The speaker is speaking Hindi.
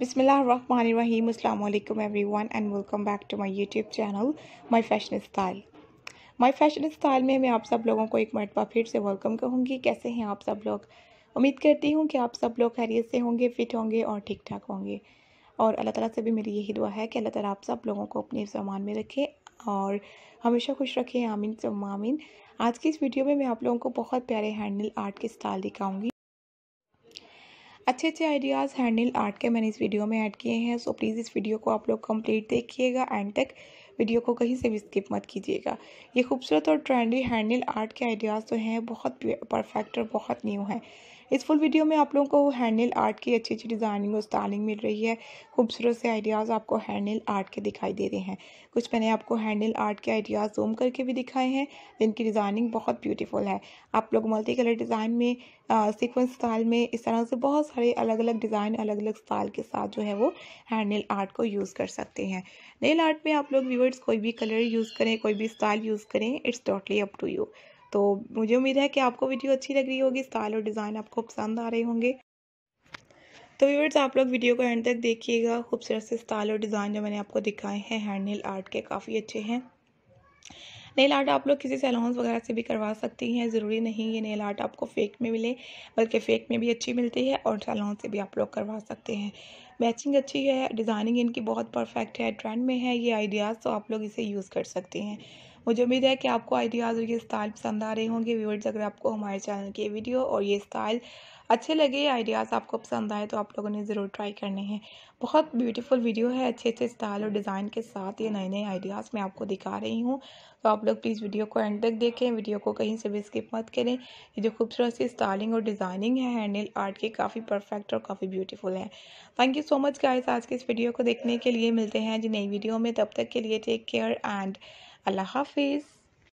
Bismillahirrahmanirrahim. Assalamu everyone and welcome back to my YouTube channel my fashion style my fashion style में मैं आप सब लोगों को एक मरतबा फिर से वेलकम कहूँगी कैसे हैं आप सब लोग उम्मीद करती हूँ कि आप सब लोग खैरियत से होंगे फिट होंगे और ठीक ठाक होंगे और अल्लाह ताला से भी मेरी यही दुआ है कि अल्लाह ताला आप सब लोगों को अपने सामान में रखें और हमेशा खुश रखें आमीन आमीन आज की इस वीडियो में मैं आप लोगों को बहुत प्यारे हैंडल आर्ट के स्टाइल दिखाऊंगी अच्छे अच्छे आइडियाज़ हैंडल आर्ट के मैंने इस वीडियो में ऐड किए हैं सो प्लीज़ इस वीडियो को आप लोग कंप्लीट देखिएगा एंड तक वीडियो को कहीं से भी स्किप मत कीजिएगा ये खूबसूरत और ट्रेंडी हैंडल आर्ट के आइडियाज़ तो हैं बहुत परफेक्ट और बहुत न्यू हैं इस फुल वीडियो में आप लोगों को हैंडल आर्ट की अच्छी अच्छी डिज़ाइनिंग और स्टाइलिंग मिल रही है खूबसूरत से आइडियाज़ आपको हैंडल आर्ट के दिखाई दे रहे हैं कुछ मैंने आपको हैंडल आर्ट के आइडियाज़ जूम करके भी दिखाए हैं जिनकी डिज़ाइनिंग बहुत ब्यूटीफुल है आप लोग मल्टी कलर डिज़ाइन में सीक्वेंस स्टाइल में इस तरह से बहुत सारे अलग अलग डिज़ाइन अलग अलग स्टाइल के साथ जो है वो हैंडल आर्ट को यूज़ कर सकते हैं नेल आर्ट में आप लोग व्यूअर फिट्स कोई भी कलर यूज़ करें कोई भी स्टाइल यूज़ करें it's totally up to you तो मुझे उम्मीद है कि आपको वीडियो अच्छी लग रही होगी स्टाइल और डिज़ाइन आपको पसंद आ रहे होंगे तो व्यूवर्स आप लोग वीडियो को एंड तक देखिएगा खूबसूरत से स्टाइल और डिज़ाइन जो मैंने आपको दिखाए हैं हैंड नेल आर्ट के काफ़ी अच्छे हैं नेल आर्ट आप लोग किसी सैलॉन्स वगैरह से भी करवा सकती हैं ज़रूरी नहीं ये नेल आर्ट आपको फेक में मिले बल्कि फ़ेक में भी अच्छी मिलती है और सैलॉन से भी आप लोग करवा सकते हैं मैचिंग अच्छी है डिज़ाइनिंग इनकी बहुत परफेक्ट है ट्रेंड में है ये आइडियाज़ तो आप लोग इसे यूज़ कर सकते हैं मुझे उम्मीद है कि आपको आइडियाज़ और ये स्टाइल पसंद आ रहे होंगे व्यूअर्स अगर आपको हमारे चैनल की वीडियो और ये स्टाइल अच्छे लगे आइडियाज़ आपको पसंद आए तो आप लोगों ने ज़रूर ट्राई करने हैं बहुत ब्यूटीफुल वीडियो है अच्छे अच्छे स्टाइल और डिज़ाइन के साथ ये नए नए आइडियाज़ मैं आपको दिखा रही हूँ तो आप लोग प्लीज़ वीडियो को एंड तक देखें वीडियो को कहीं से भी स्किप मत करें ये जो खूबसूरत सी स्टाइलिंग और डिज़ाइनिंग है हैंडल आर्ट की काफ़ी परफेक्ट और काफ़ी ब्यूटीफुल है thank you so much guys आज के इस वीडियो को देखने के लिए मिलते हैं जी नई वीडियो में तब तक के लिए टेक केयर एंड अल्लाह हाफिज़